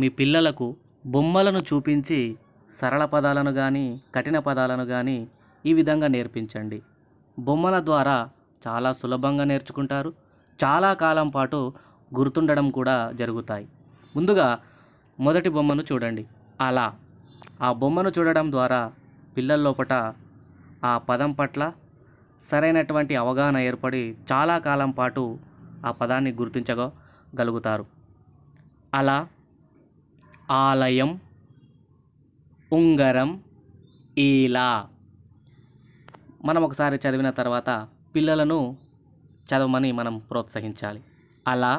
మీ పిల్లలకు బొమ్మలను చూపించి సరళ పదాలను కానీ కఠిన పదాలను కానీ ఈ విధంగా నేర్పించండి బొమ్మల ద్వారా చాలా సులభంగా నేర్చుకుంటారు చాలా కాలం పాటు గుర్తుండడం కూడా జరుగుతాయి ముందుగా మొదటి బొమ్మను చూడండి అలా ఆ బొమ్మను చూడడం ద్వారా పిల్లల్లోపట ఆ పదం పట్ల సరైనటువంటి అవగాహన ఏర్పడి చాలా కాలం పాటు ఆ పదాన్ని గుర్తించగలుగుతారు అలా ఆలయం ఉంగరం ఈల మనం ఒకసారి చదివిన తర్వాత పిల్లలను చదవమని మనం ప్రోత్సహించాలి అలా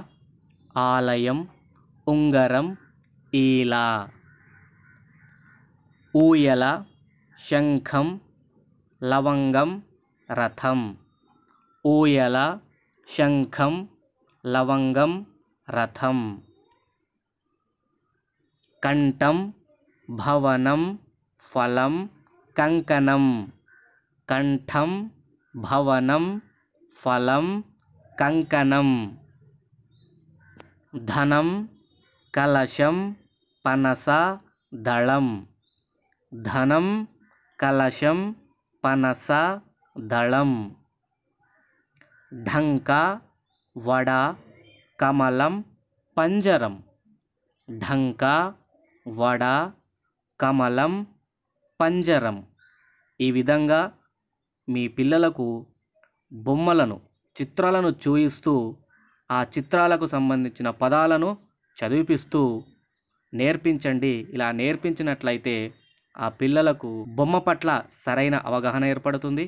ఆలయం ఉంగరం ఈల ఊయల శంఖం లవంగం రథం ఊయల శంఖం లవంగం రథం కంఠం భవనం ఫలం కంకణం కంఠం భవనం ఫలం కంకణం ధనం కలశం పనస దళం ధనం కలశం పనస దళం ఢంక వడ కమలం పంజరం ఢంకా వడ కమలం పంజరం ఈ విధంగా మీ పిల్లలకు బొమ్మలను చిత్రాలను చూయిస్తూ ఆ చిత్రాలకు సంబంధించిన పదాలను చదివిపిస్తూ నేర్పించండి ఇలా నేర్పించినట్లయితే ఆ పిల్లలకు బొమ్మ పట్ల సరైన అవగాహన ఏర్పడుతుంది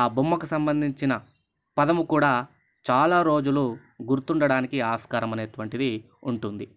ఆ బొమ్మకు సంబంధించిన పదము కూడా చాలా రోజులు గుర్తుండడానికి ఆస్కారం అనేటువంటిది ఉంటుంది